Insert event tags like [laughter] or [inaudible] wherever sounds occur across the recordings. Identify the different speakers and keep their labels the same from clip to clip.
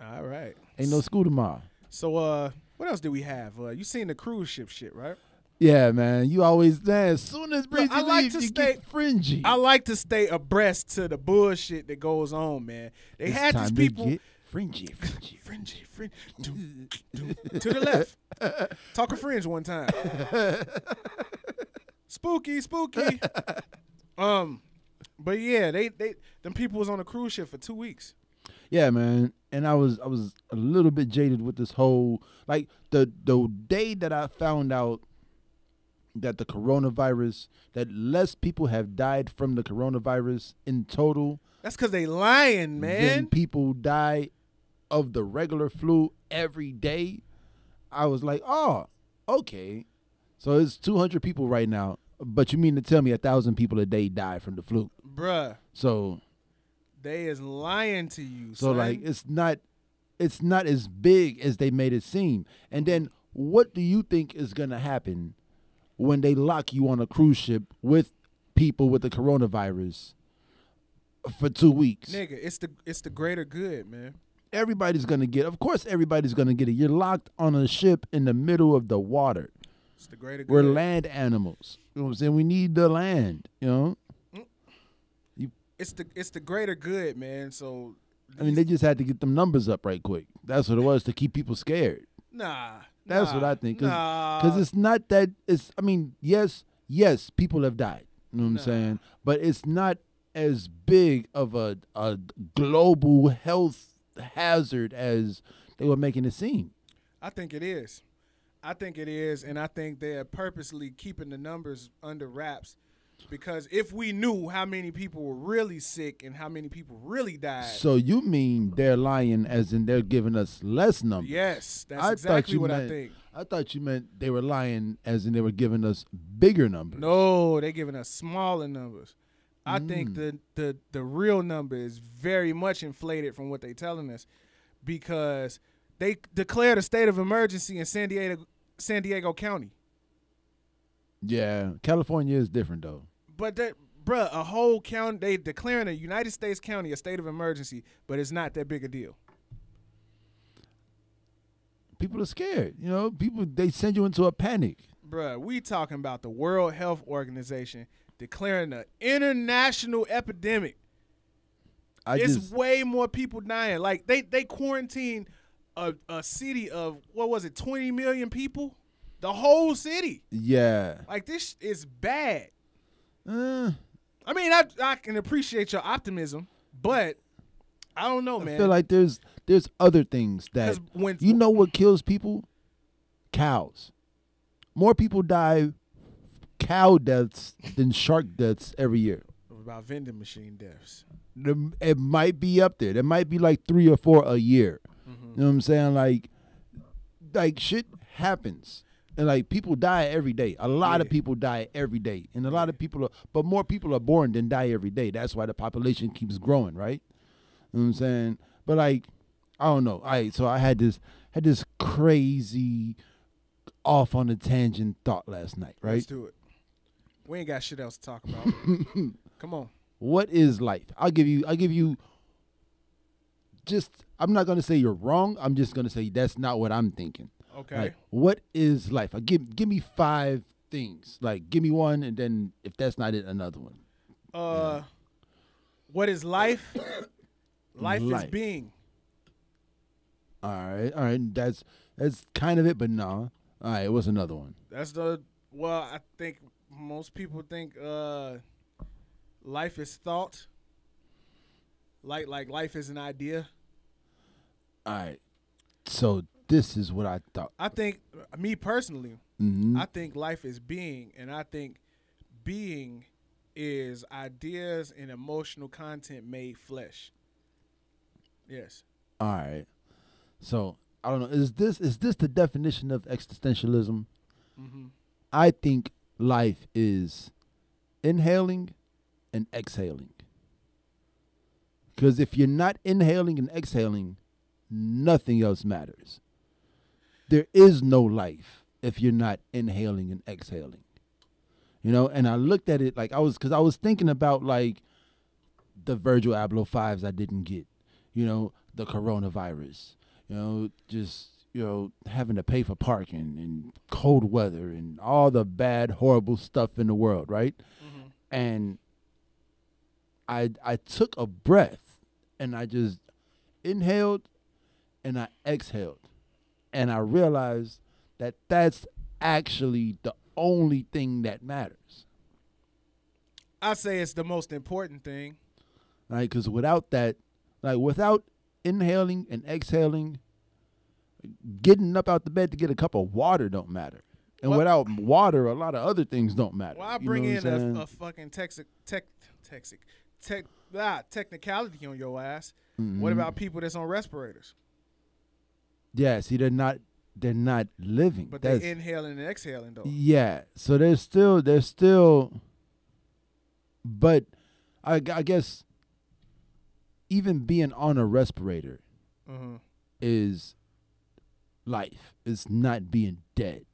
Speaker 1: All right.
Speaker 2: Ain't no school tomorrow.
Speaker 1: So uh what else do we have? Uh you seen the cruise ship shit, right?
Speaker 2: Yeah, man. You always there as
Speaker 1: soon as Breezy Look, I like to you stay, fringy. I like to stay abreast to the bullshit that goes on, man. They it's had these people fringy, fringy, [laughs] fringy, fringy. Do, do, to the left. [laughs] Talk a fringe one time. [laughs] spooky, spooky. Um, but yeah, they they them people was on a cruise ship for two weeks.
Speaker 2: Yeah, man and I was I was a little bit jaded with this whole like the the day that I found out that the coronavirus that less people have died from the coronavirus in total.
Speaker 1: That's because they lying, man.
Speaker 2: people die of the regular flu every day. I was like, oh, okay. So it's 200 people right now, but you mean to tell me a thousand people a day die from the flu, bruh? So
Speaker 1: they is lying to you. So son. like
Speaker 2: it's not it's not as big as they made it seem. And then what do you think is gonna happen when they lock you on a cruise ship with people with the coronavirus for two weeks?
Speaker 1: Nigga, it's the it's the greater good, man. Everybody's
Speaker 2: gonna get of course everybody's gonna get it. You're locked on a ship in the middle of the water.
Speaker 1: It's the greater good. We're
Speaker 2: land animals. You know what I'm saying? We need the land, you know?
Speaker 1: it's the it's the greater good, man. So
Speaker 2: I mean, they just had to get them numbers up right quick. That's what it was to keep people scared.
Speaker 1: Nah, that's nah, what I think. Cause, nah. cause it's
Speaker 2: not that it's. I mean, yes, yes, people have died. You know what I'm saying? But it's not as big of a a global health hazard as they were making it seem.
Speaker 1: I think it is. I think it is, and I think they are purposely keeping the numbers under wraps because if we knew how many people were really sick and how many people really died. So
Speaker 2: you mean they're lying as in they're giving us less numbers. Yes, that's I exactly what meant, I think. I thought you meant they were lying as in they were giving us bigger numbers.
Speaker 1: No, they're giving us smaller numbers. I mm. think the, the the real number is very much inflated from what they're telling us because they declared a state of emergency in San Diego San Diego County.
Speaker 2: Yeah, California is different though
Speaker 1: but that bruh, a whole county they declaring a United States county a state of emergency, but it's not that big a deal. People are scared,
Speaker 2: you know. People they send you into a panic.
Speaker 1: Bruh, we talking about the World Health Organization declaring an international epidemic. I it's just, way more people dying. Like they they quarantined a, a city of what was it, twenty million people? The whole city.
Speaker 2: Yeah.
Speaker 1: Like this is bad. Uh, I mean, I I can appreciate your optimism, but I don't know, I man. I feel like
Speaker 2: there's there's other things that when, you know what kills people? Cows. More people die cow deaths than shark deaths every year.
Speaker 1: about vending machine deaths?
Speaker 2: It might be up there. It might be like three or four a year. Mm -hmm. You know what I'm saying? Like, like shit happens and like people die every day. A lot yeah. of people die every day, and a lot of people are, but more people are born than die every day. That's why the population keeps growing, right? You know what I'm saying? But like, I don't know. I so I had this had this crazy off on a tangent thought last night, right? Let's
Speaker 1: do it. We ain't got shit else to talk about. [laughs] Come on.
Speaker 2: What is life? I'll give you. I'll give you. Just, I'm not gonna say you're wrong. I'm just gonna say that's not what I'm thinking. Okay. Like, what is life? Like, give give me five things. Like, give me one, and then if that's not it, another one.
Speaker 1: Uh, yeah. what is life? life? [coughs] life? is being.
Speaker 2: All right, all right. That's that's kind of it, but no. Nah. All right, what's another one?
Speaker 1: That's the well. I think most people think uh, life is thought. Like like life is an idea.
Speaker 2: All right. So this is what I thought.
Speaker 1: I think me personally, mm-hmm. I think life is being, and I think being is ideas and emotional content made flesh. Yes.
Speaker 2: All right. So I don't know. Is this is this the definition of existentialism? Mm-hmm. I think life is inhaling and exhaling. Because if you're not inhaling and exhaling, nothing else matters there is no life if you're not inhaling and exhaling you know and i looked at it like i was because i was thinking about like the virgil abloh fives i didn't get you know the coronavirus you know just you know having to pay for parking and cold weather and all the bad horrible stuff in the world right mm-hmm. and i i took a breath and i just inhaled and i exhaled and I realized that that's actually the only thing that matters.
Speaker 1: I say it's the most important thing.
Speaker 2: Right? Because without that, like without inhaling and exhaling, getting up out the bed to get a cup of water don't matter. And well, without water, a lot of other things don't matter. Well, I bring in a, a,
Speaker 1: fucking texic, tech, texic, tech, ah, technicality on your ass. Mm-hmm. What about people that's on respirators?
Speaker 2: Yeah, see, they're not they're not living. But That's, they're inhaling and exhaling though. Yeah, so they're still they're still. But I, I guess even being on a respirator mm-hmm. is life. It's not being dead.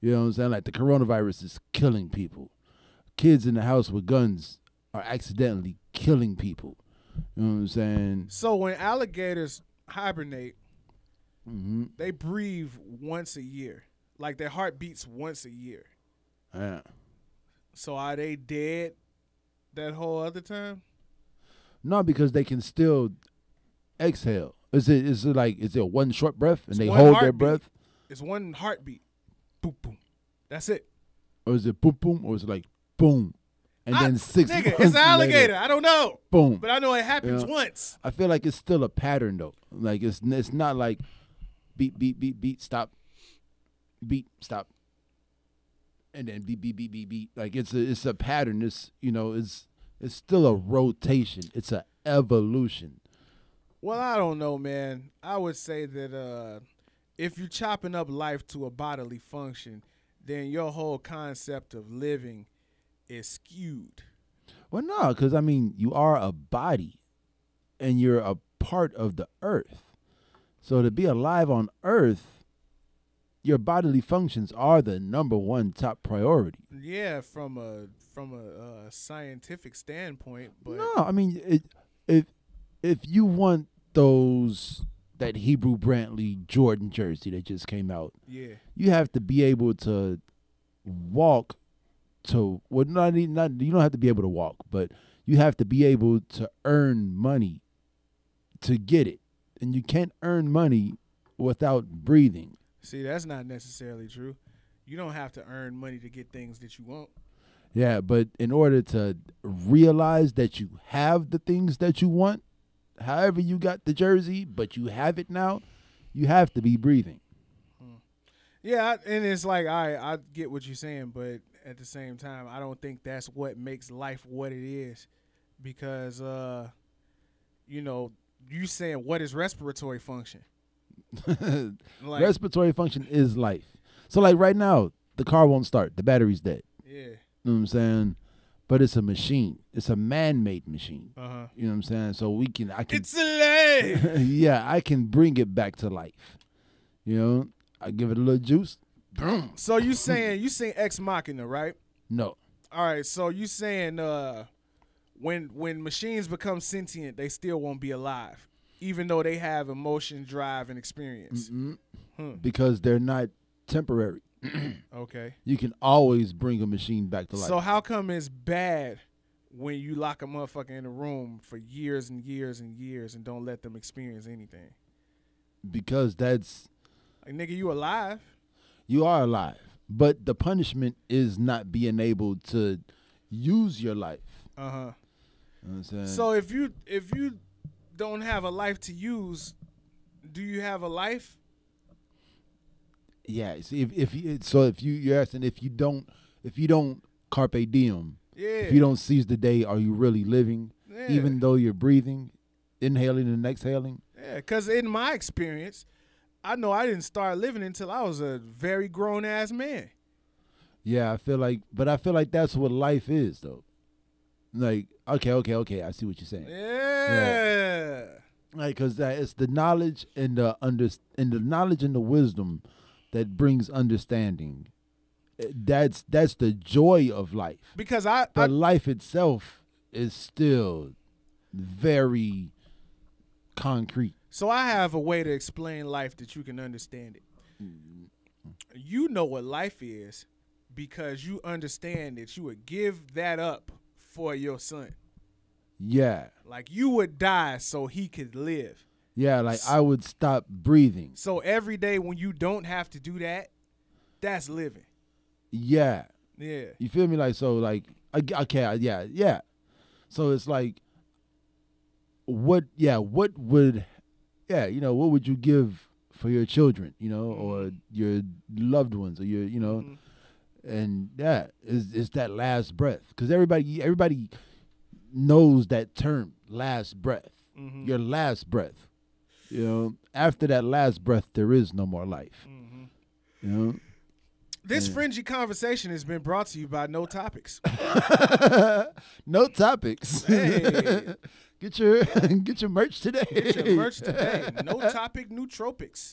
Speaker 2: You know what I'm saying? Like the coronavirus is killing people. Kids in the house with guns are accidentally killing people. You know what I'm saying?
Speaker 1: So when alligators hibernate, Mm-hmm. They breathe once a year. Like their heart beats once a year. Yeah. So are they dead that whole other time?
Speaker 2: No, because they can still exhale. Is it is it like is it one short breath and it's they hold their breath?
Speaker 1: It's one heartbeat. Boom boom. That's it.
Speaker 2: Or is it boom boom or is it like boom? And I, then six nigga, it's an alligator. Later,
Speaker 1: I don't know. Boom. But I know it happens you know? once.
Speaker 2: I feel like it's still a pattern though. Like it's it's not like beat, beat, beat, beat, stop, beat, stop, and then beat, beat, beat, beat, beat. Like it's a it's a pattern. It's you know it's it's still a rotation. It's an evolution.
Speaker 1: Well, I don't know, man. I would say that uh, if you're chopping up life to a bodily function, then your whole concept of living is skewed.
Speaker 2: Well, no, because I mean, you are a body, and you're a part of the earth. So to be alive on earth, your bodily functions are the number one top priority.
Speaker 1: Yeah, from a from a, uh, scientific standpoint, but no, I
Speaker 2: mean it, if if you want those that Hebrew Brantley Jordan jersey that just came out, yeah, you have to be able to walk to well not not you don't have to be able to walk, but you have to be able to earn money to get it and you can't earn money without breathing.
Speaker 1: See, that's not necessarily true. You don't have to earn money to get things that you want.
Speaker 2: Yeah, but in order to realize that you have the things that you want, however you got the jersey, but you have it now, you have to be breathing. Hmm.
Speaker 1: Yeah, and it's like I I get what you're saying, but at the same time, I don't think that's what makes life what it is, because uh, you know you saying what is respiratory function?
Speaker 2: [laughs] like, respiratory function is life. So like right now, the car won't start. The battery's dead. Yeah. You know what I'm saying? But it's a machine. It's a man-made machine. Uh-huh. You know what I'm saying? So we can I can It's alive. [laughs] yeah, I can bring it back to life. You know, I give it a little juice.
Speaker 1: Boom. So you saying you saying Ex Machina, right? No. All right, so you saying uh when when machines become sentient, they still won't be alive, even though they have emotion, drive, and experience. Mm-hmm. Hmm.
Speaker 2: Because they're not temporary.
Speaker 1: [clears throat] okay.
Speaker 2: You can always bring a machine back to life. So
Speaker 1: how come it's bad when you lock a motherfucker in a room for years and years and years and don't let them experience anything?
Speaker 2: Because that's
Speaker 1: like nigga, you alive.
Speaker 2: You are alive. But the punishment is not being able to use your life. Uh-huh. You know so
Speaker 1: if you if you don't have a life to use, do you have a life?
Speaker 2: Yeah. See, if if so, if you you're asking if you don't if you don't carpe diem, yeah. If you don't seize the day, are you really living? Yeah. Even though you're breathing, inhaling and exhaling.
Speaker 1: Yeah, because in my experience, I know I didn't start living until I was a very grown ass man.
Speaker 2: Yeah, I feel like, but I feel like that's what life is, though. Like, okay, okay, okay. I see what you're saying. Yeah. yeah. Like, cause that it's the knowledge and the under and the knowledge and the wisdom that brings understanding. Eh, that's that's the joy of life. Because I the I, life itself is still very concrete.
Speaker 1: So I have a way to explain life that you can understand it. Mm-hmm. You know what life is because you understand that you would give that up for your son. Yeah. Like you would die so he could live.
Speaker 2: Yeah, like I would stop breathing.
Speaker 1: So every day when you don't have to do that, that's living. Yeah. Yeah.
Speaker 2: You feel me? Like so, like okay, yeah, yeah. So it's like, what? Yeah, what would? Yeah, you know, what would you give for your children? You know, or mm-hmm. your loved ones, or your, you know, mm -hmm and yeah, it's, it's that last breath because everybody everybody knows that term, last breath. Mm-hmm. Your last breath. You know, after that last breath, there is no more life. Mm-hmm. You know.
Speaker 1: This yeah. fringy conversation has been brought to you by No Topics. [laughs] no Topics. Hey. [laughs] Get your [laughs] get your merch today. Get your merch today. No topic nootropics.